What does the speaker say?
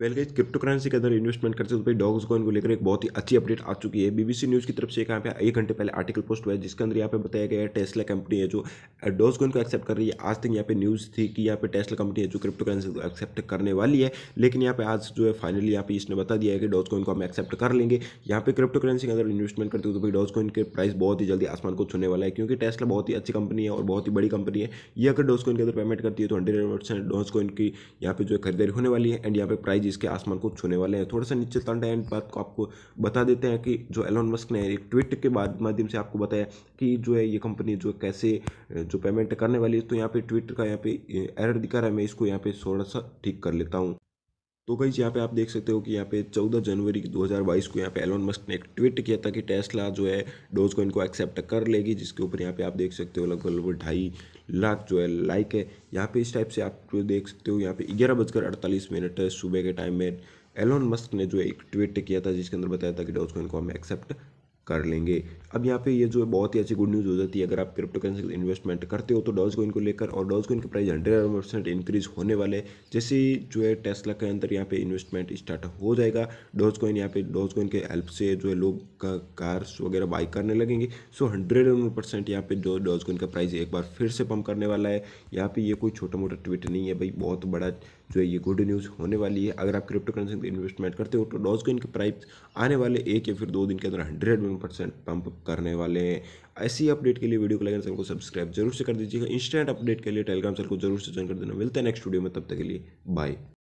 well गई crypto currency के अंदर इन्वेस्टमेंट करते तो भाई डॉग्स कॉइन को लेकर एक बहुत ही अच्छी अपडेट आ चुकी है बीबीसी न्यूज़ की तरफ से यहाँ पे एक घंटे पहले आर्टिकल पोस्ट हुआ है जिसके अंदर यहाँ पे बताया गया है टेस्ला कंपनी है जो डॉग्स uh, कॉइन को एक्सेप्ट कर रही है आज तक यहाँ पे न्यूज़ थी कि यहाँ पे टेस्ला कंपनी है जो क्रिप्टो करेंसी को एक्सेप्ट करने वाली है लेकिन यहाँ पे आज जो है फाइनली यहाँ पे इसने बता दिया है कि डॉग्स कॉइन को हम एक्सेप्ट कर लेंगे यहाँ पे क्रिप्टो करेंसी के अंदर इन्वेस्टमेंट करते हो तो भाई डॉग्स कॉइन के प्राइस बहुत ही जल्दी आसमान को छूने वाला है क्योंकि टेस्ला बहुत ही अच्छी कंपनी है और बहुत ही बड़ी कंपनी है ये अगर डॉग्स कॉइन के अंदर पेमेंट करती है तो हंड्रेड परसेंट डॉग्स कॉइन की यहाँ पे जो है खरीदारी होने वाली है एंड यहाँ पे प्राइस बीस के आसमान को छूने वाले हैं थोड़ा सा नीचे तंड हैं बात को आपको बता देते हैं कि जो एलोन मस्क ने एक ट्वीट के बाद माध्यम से आपको बताया कि जो है ये कंपनी जो कैसे जो पेमेंट करने वाली है तो यहाँ पे ट्विटर का यहाँ पे एरर दिखा रहा है मैं इसको यहाँ पे थोड़ा सा ठीक कर लेता हूँ तो गई यहाँ पे आप देख सकते हो कि यहाँ पे 14 जनवरी 2022 को यहाँ पे एलोन मस्क ने एक ट्वीट किया था कि टेस्ला जो है डोज को इनको एक्सेप्ट कर लेगी जिसके ऊपर यहाँ पे आप देख सकते हो लगभग लगभग ढाई लाख जो है लाइक है यहाँ पे इस टाइप से आप देख सकते हो यहाँ पे ग्यारह बजकर अड़तालीस मिनट सुबह के टाइम में एलोन मस्क ने जो एक ट्वीट किया था जिसके अंदर बताया था कि डोज को इनको हम एक्सेप्ट कर लेंगे अब यहाँ पे ये जो है बहुत ही अच्छी गुड न्यूज़ हो जाती है अगर आप क्रिप्टो करेंसी इन्वेस्टमेंट करते हो तो डॉज कोइन को लेकर और डॉज कोइन के प्राइस हंड्रेड परसेंट इंक्रीज होने वाले जैसे ही जो है टेस्ला के अंदर यहाँ पे इन्वेस्टमेंट स्टार्ट हो जाएगा डॉज कोइन यहाँ पे डॉज कोइन के हेल्प से जो है लोग का कार्स वगैरह बाई करने लगेंगे सो हंड्रेड परसेंट यहाँ पे जो डॉज कोइन का प्राइस एक बार फिर से पम्प करने वाला है यहाँ पर ये कोई छोटा मोटा ट्वीट नहीं है भाई बहुत बड़ा जो है ये गुड न्यूज़ होने वाली है अगर आप क्रिप्टो करेंसी इन्वेस्टमेंट करते हो तो डॉज कोइन के प्राइस आने वाले एक या फिर दो दिन के अंदर हंड्रेड परसेंट पम्प करने वाले हैं ऐसी अपडेट के लिए वीडियो को लाइक चैनल को सब्सक्राइब जरूर से कर दीजिएगा इंस्टेंट अपडेट के लिए टेलीग्राम चैनल को जरूर से ज्वाइन कर देना मिलते हैं नेक्स्ट वीडियो में तब तक के लिए बाय